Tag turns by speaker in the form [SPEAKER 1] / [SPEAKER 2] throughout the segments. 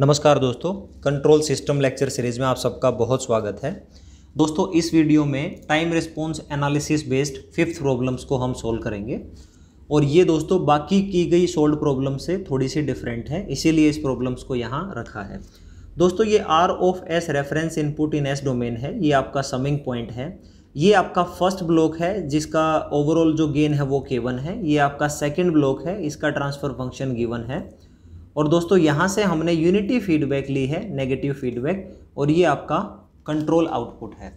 [SPEAKER 1] नमस्कार दोस्तों control system lecture series में आप सबका बहुत स्वागत है दोस्तों इस वीडियो में time response analysis based fifth problems को हम सोल्व करेंगे और ये दोस्तों बाकी की गई सोल्व प्रॉब्लम से थोड़ी सी डिफरेंट है इसीलिए इस प्रॉब्लम्स को यहाँ रखा है दोस्तों ये r of s reference input in s domain है ये आपका समिंग पॉइंट है ये आपका फर्स्ट ब्लॉक है जिसका ओवरऑल जो गेन है वो के है ये आपका सेकेंड ब्लॉक है इसका ट्रांसफ़र फंक्शन गिवन है और दोस्तों यहाँ से हमने यूनिटी फीडबैक ली है नेगेटिव फीडबैक और ये आपका कंट्रोल आउटपुट है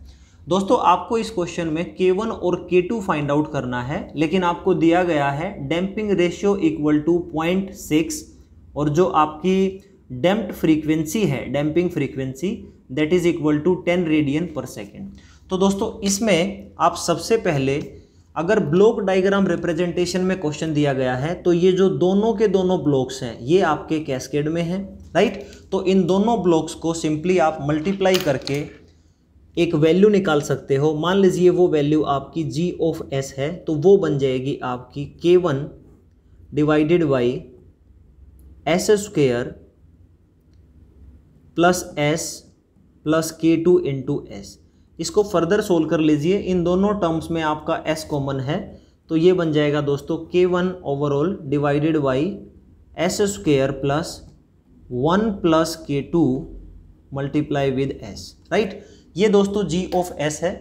[SPEAKER 1] दोस्तों आपको इस क्वेश्चन में K1 और K2 फाइंड आउट करना है लेकिन आपको दिया गया है damping ratio equal to point six और जो आपकी डैम्प्ड फ्रीक्वेंसी है damping frequency that is equal to ten radian per second तो दोस्तों इसमें आप सबसे पहले अगर ब्लॉक डायग्राम रिप्रेजेंटेशन में क्वेश्चन दिया गया है तो ये जो दोनों के दोनों ब्लॉक्स हैं ये आपके कैस्केड में हैं राइट तो इन दोनों ब्लॉक्स को सिंपली आप मल्टीप्लाई करके एक वैल्यू निकाल सकते हो मान लीजिए वो वैल्यू आपकी जी ऑफ एस है तो वो बन जाएगी आपकी k one divided by s square plus s plus k two into s इसको फर्दर सोल्व कर लीजिए इन दोनों टर्म्स में आपका एस कॉमन है तो ये बन जाएगा दोस्तों k one overall divided by s square plus one plus k two multiply with s right ये दोस्तों जी ऑफ एस है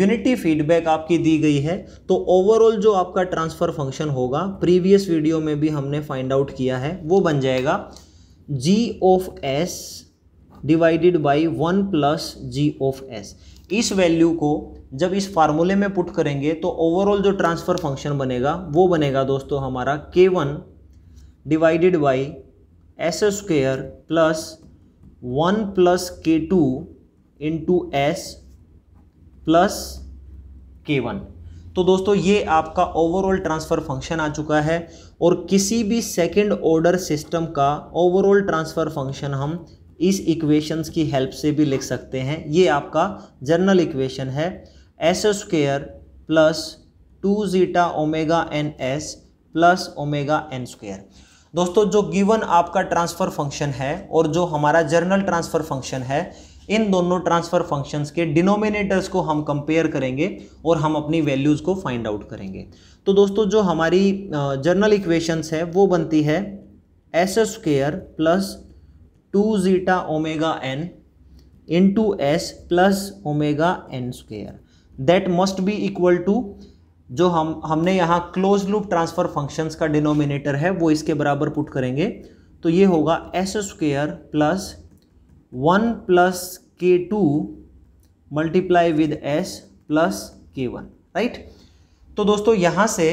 [SPEAKER 1] यूनिटी फीडबैक आपकी दी गई है तो ओवरऑल जो आपका ट्रांसफर फंक्शन होगा प्रीवियस वीडियो में भी हमने फाइंड आउट किया है वो बन जाएगा G of s divided by one plus G of s इस वैल्यू को जब इस फार्मूले में पुट करेंगे तो ओवरऑल जो ट्रांसफ़र फंक्शन बनेगा वो बनेगा दोस्तों हमारा k one divided by s square plus one plus k two into s plus k one तो दोस्तों ये आपका ओवरऑल ट्रांसफ़र फंक्शन आ चुका है और किसी भी सेकंड ऑर्डर सिस्टम का ओवरऑल ट्रांसफ़र फंक्शन हम इस इक्वेशंस की हेल्प से भी लिख सकते हैं ये आपका जर्नल इक्वेशन है s square plus two zeta omega n s plus omega n square दोस्तों जो गिवन आपका ट्रांसफ़र फंक्शन है और जो हमारा जर्नल ट्रांसफ़र फंक्शन है इन दोनों ट्रांसफ़र फंक्शंस के डिनोमिनेटर्स को हम कंपेयर करेंगे और हम अपनी वैल्यूज़ को फाइंड आउट करेंगे तो दोस्तों जो हमारी जर्नल इक्वेशंस है वो बनती है s square plus two zeta omega n into s plus omega n square that must be equal to जो हम हमने यहाँ क्लोज लूप ट्रांसफर फंक्शंस का डिनोमिनेटर है वो इसके बराबर पुट करेंगे तो ये होगा s square plus one plus k two multiply with s plus k one right तो दोस्तों यहाँ से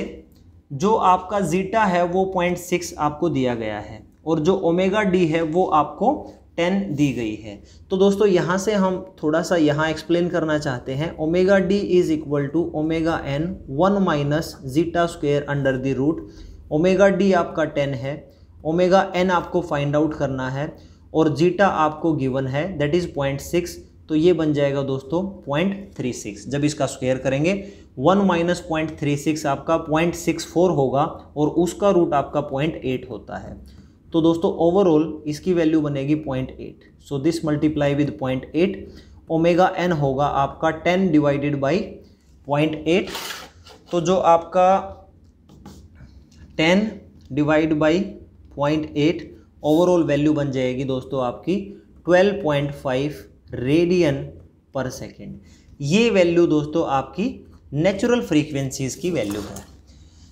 [SPEAKER 1] जो आपका जीटा है वो पॉइंट सिक्स आपको दिया गया है और जो ओमेगा डी है वो आपको टेन दी गई है तो दोस्तों यहाँ से हम थोड़ा सा यहाँ एक्सप्लेन करना चाहते हैं omega d is equal to omega n one minus zeta square under the root omega d आपका टेन है ओमेगा एन आपको फाइंड आउट करना है और जीटा आपको गिवन है दैट इज़ पॉइंट सिक्स तो ये बन जाएगा दोस्तों पॉइंट थ्री सिक्स जब इसका स्क्वेयर करेंगे one minus point three six आपका पॉइंट सिक्स फोर होगा और उसका रूट आपका पॉइंट एट होता है तो दोस्तों ओवरऑल इसकी वैल्यू बनेगी point eight so this multiply with point eight omega n होगा आपका ten divided by point eight तो जो आपका ten divide by point eight overall value बन जाएगी दोस्तों आपकी twelve point five radian per second ये वैल्यू दोस्तों आपकी नेचुरल फ्रीक्वेंसीज़ की वैल्यू है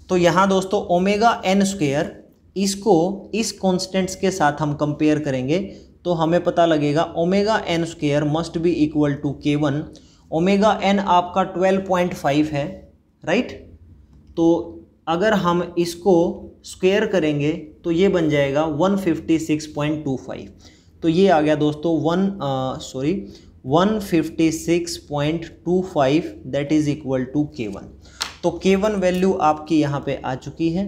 [SPEAKER 1] तो यहाँ दोस्तों ओमेगा एन स्क्वेयर इसको इस कॉन्स्टेंट्स के साथ हम कंपेयर करेंगे तो हमें पता लगेगा omega n square must be equal to k one omega n आपका ट्वेल्व पॉइंट फाइव है राइट तो अगर हम इसको स्क्वेयर करेंगे तो ये बन जाएगा one fifty six point two five तो ये आ गया दोस्तों one sorry one fifty six point two five that is equal to k one तो के वन वैल्यू आपकी यहाँ पे आ चुकी है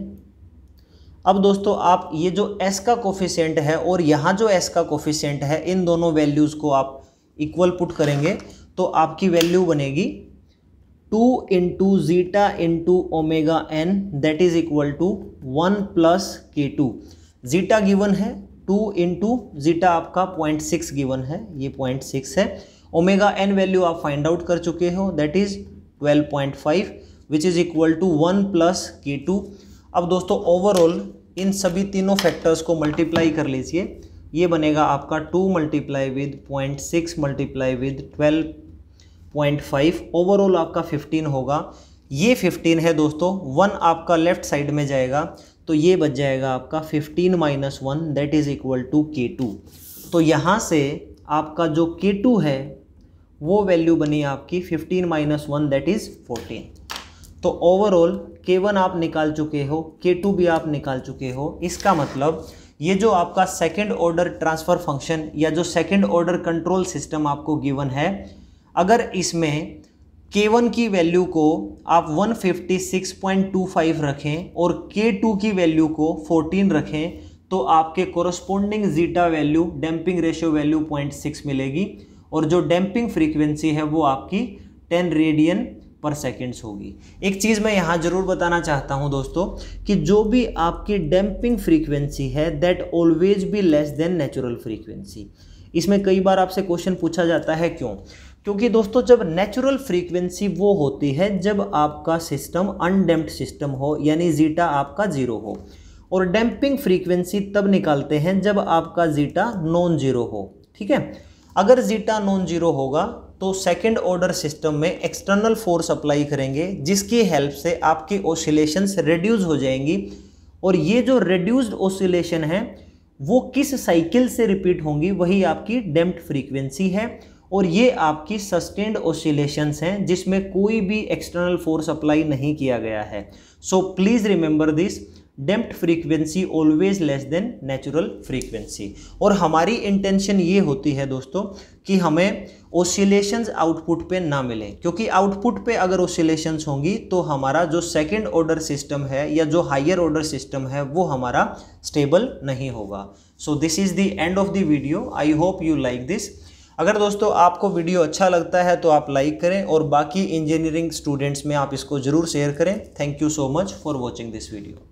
[SPEAKER 1] अब दोस्तों आप ये जो एस का कोफिशेंट है और यहाँ जो एस का कोफिशेंट है इन दोनों वैल्यूज़ को आप इक्वल पुट करेंगे तो आपकी वैल्यू बनेगी two into zeta into omega n that is equal to one plus k two zeta given है टू इंटू जीटा आपका पॉइंट सिक्स गिवन है ये पॉइंट सिक्स है ओमेगा एन वैल्यू आप फाइंड आउट कर चुके हो that is twelve point five which is equal to one plus k two अब दोस्तों ओवरऑल इन सभी तीनों फैक्टर्स को मल्टीप्लाई कर लीजिए ये बनेगा आपका two multiply with point six multiply with twelve point five overall आपका फिफ्टीन होगा ये फिफ्टीन है दोस्तों वन आपका लेफ्ट साइड में जाएगा तो ये बच जाएगा आपका fifteen minus one that is equal to k two तो यहाँ से आपका जो के टू है वो वैल्यू बनी आपकी fifteen minus one that is fourteen तो ओवरऑल के वन आप निकाल चुके हो के टू भी आप निकाल चुके हो इसका मतलब ये जो आपका सेकेंड ऑर्डर ट्रांसफ़र फंक्शन या जो सेकेंड ऑर्डर कंट्रोल सिस्टम आपको गिवन है अगर इसमें K1 की वैल्यू को आप 156.25 रखें और K2 की वैल्यू को 14 रखें तो आपके corresponding zeta value damping ratio value 0.6 मिलेगी और जो डैम्पिंग फ्रीक्वेंसी है वो आपकी 10 रेडियन पर सेकेंड्स होगी एक चीज़ मैं यहाँ ज़रूर बताना चाहता हूँ दोस्तों कि जो भी आपकी डैम्पिंग फ्रीक्वेंसी है that always be less than natural frequency इसमें कई बार आपसे क्वेश्चन पूछा जाता है क्यों क्योंकि दोस्तों जब नेचुरल फ्रीक्वेंसी वो होती है जब आपका सिस्टम अनडेम्प्ड सिस्टम हो यानी जीटा आपका जीरो हो और डैम्पिंग फ्रीक्वेंसी तब निकालते हैं जब आपका जीटा नॉन जीरो हो ठीक है अगर जीटा नॉन जीरो होगा तो सेकेंड ऑर्डर सिस्टम में एक्सटर्नल फोर्स अप्लाई करेंगे जिसकी हेल्प से आपकी ओसिलेशंस रिड्यूस हो जाएंगी और ये जो रिड्यूस्ड ओसिलेशन है वो किस साइकिल से रिपीट होंगी वही आपकी डेम्प्ट फ्रीक्वेंसी है और ये आपकी सस्टेंड ओसिलेशंस हैं जिसमें कोई भी एक्सटर्नल फोर्स अप्लाई नहीं किया गया है so please remember this damped frequency always less than natural frequency और हमारी इंटेंशन ये होती है दोस्तों कि हमें ओसिलेशंस आउटपुट पे ना मिलें क्योंकि आउटपुट पे अगर ओसिलेशंस होंगी तो हमारा जो सेकेंड ऑर्डर सिस्टम है या जो हायर ऑर्डर सिस्टम है वो हमारा स्टेबल नहीं होगा so this is the end of the video I hope you like this अगर दोस्तों आपको वीडियो अच्छा लगता है तो आप लाइक करें और बाकी इंजीनियरिंग स्टूडेंट्स में आप इसको ज़रूर शेयर करें thank you so much for watching this video